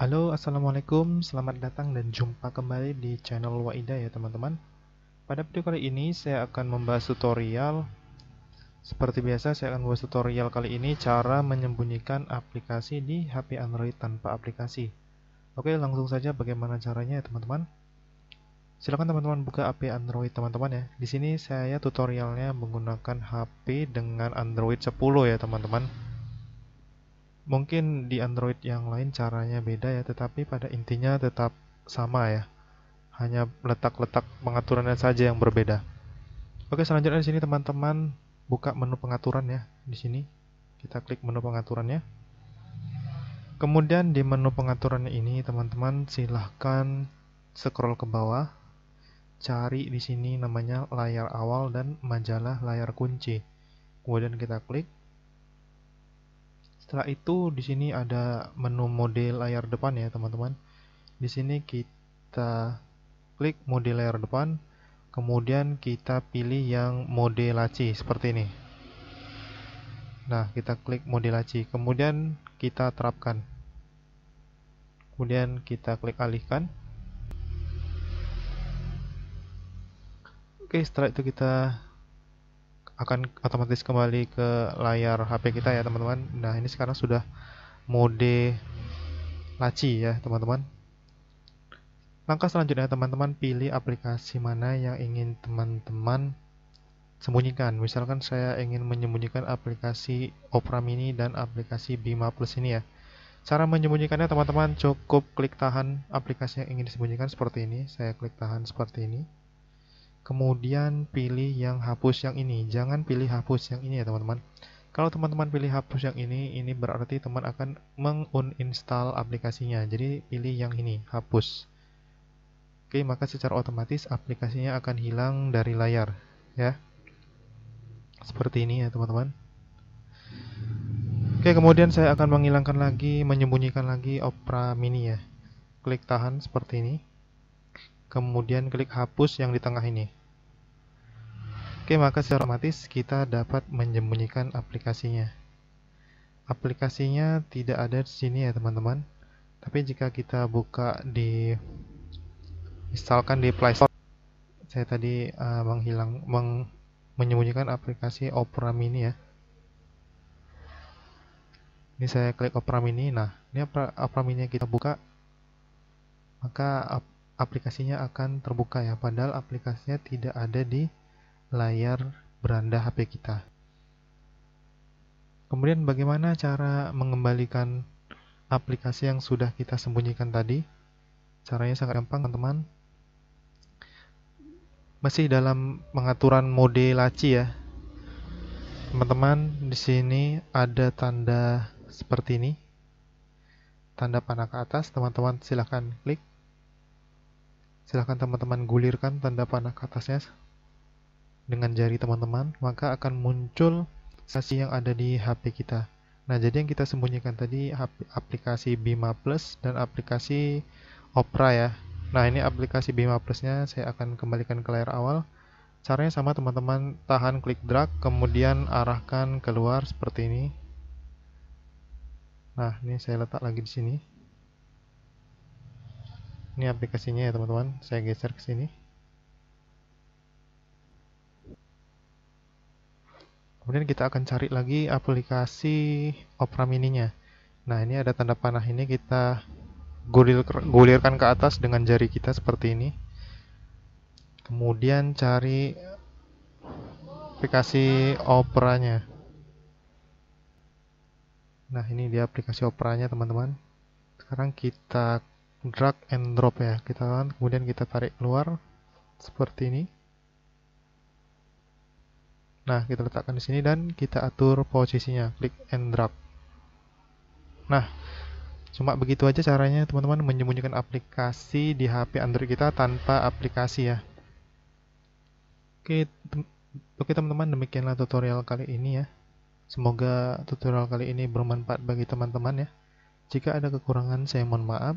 Halo, Assalamualaikum, selamat datang dan jumpa kembali di channel Waida ya teman-teman Pada video kali ini saya akan membahas tutorial Seperti biasa saya akan membahas tutorial kali ini cara menyembunyikan aplikasi di HP Android tanpa aplikasi Oke langsung saja bagaimana caranya ya teman-teman Silahkan teman-teman buka HP Android teman-teman ya Di sini saya tutorialnya menggunakan HP dengan Android 10 ya teman-teman mungkin di Android yang lain caranya beda ya, tetapi pada intinya tetap sama ya. Hanya letak-letak pengaturannya saja yang berbeda. Oke, selanjutnya di sini teman-teman buka menu pengaturan ya di sini. Kita klik menu pengaturannya. Kemudian di menu pengaturannya ini teman-teman silahkan scroll ke bawah cari di sini namanya layar awal dan majalah layar kunci. Kemudian kita klik setelah itu di sini ada menu mode layar depan ya teman-teman. Di sini kita klik mode layar depan, kemudian kita pilih yang mode laci seperti ini. Nah, kita klik mode laci, kemudian kita terapkan. Kemudian kita klik alihkan. Oke, setelah itu kita akan otomatis kembali ke layar HP kita ya teman-teman nah ini sekarang sudah mode laci ya teman-teman langkah selanjutnya teman-teman pilih aplikasi mana yang ingin teman-teman sembunyikan misalkan saya ingin menyembunyikan aplikasi Opera Mini dan aplikasi Bima Plus ini ya Cara menyembunyikannya teman-teman cukup klik tahan aplikasi yang ingin disembunyikan seperti ini. Saya klik tahan seperti ini kemudian pilih yang hapus yang ini. Jangan pilih hapus yang ini ya teman-teman. Kalau teman-teman pilih hapus yang ini, ini berarti teman akan menguninstall aplikasinya. Jadi pilih yang ini, hapus. Oke, maka secara otomatis aplikasinya akan hilang dari layar, ya. Seperti ini ya, teman-teman. Oke, kemudian saya akan menghilangkan lagi, menyembunyikan lagi Opera Mini ya. Klik tahan seperti ini kemudian klik hapus yang di tengah ini. Oke, maka secara otomatis kita dapat menyembunyikan aplikasinya. Aplikasinya tidak ada di sini ya teman-teman. Tapi jika kita buka di misalkan di Play Store, saya tadi uh, menghilang meng, menyembunyikan aplikasi Opera Mini ya. Ini saya klik Opera Mini. Nah, ini Opera, Opera Mini kita buka, maka aplikasinya akan terbuka ya, padahal aplikasinya tidak ada di layar beranda HP kita. Kemudian bagaimana cara mengembalikan aplikasi yang sudah kita sembunyikan tadi? Caranya sangat gampang, teman-teman. Masih dalam pengaturan mode laci ya. Teman-teman, di sini ada tanda seperti ini. Tanda panah ke atas, teman-teman silahkan klik Silahkan teman-teman gulirkan tanda panah ke atasnya dengan jari teman-teman, maka akan muncul sasi yang ada di HP kita. Nah, jadi yang kita sembunyikan tadi aplikasi Bima Plus dan aplikasi Opera ya. Nah, ini aplikasi Bima Plusnya saya akan kembalikan ke layar awal. Caranya sama teman-teman, tahan klik drag, kemudian arahkan keluar seperti ini. Nah, ini saya letak lagi di sini ini aplikasinya ya teman-teman saya geser ke sini kemudian kita akan cari lagi aplikasi Opera Mini nya nah ini ada tanda panah ini kita gulir, gulirkan ke atas dengan jari kita seperti ini kemudian cari aplikasi Opera-nya. nah ini dia aplikasi Opera-nya teman-teman sekarang kita drag and drop ya kita kan kemudian kita tarik keluar seperti ini nah kita letakkan di sini dan kita atur posisinya klik and drag nah cuma begitu aja caranya teman-teman menyembunyikan aplikasi di HP Android kita tanpa aplikasi ya oke oke teman-teman demikianlah tutorial kali ini ya semoga tutorial kali ini bermanfaat bagi teman-teman ya jika ada kekurangan saya mohon maaf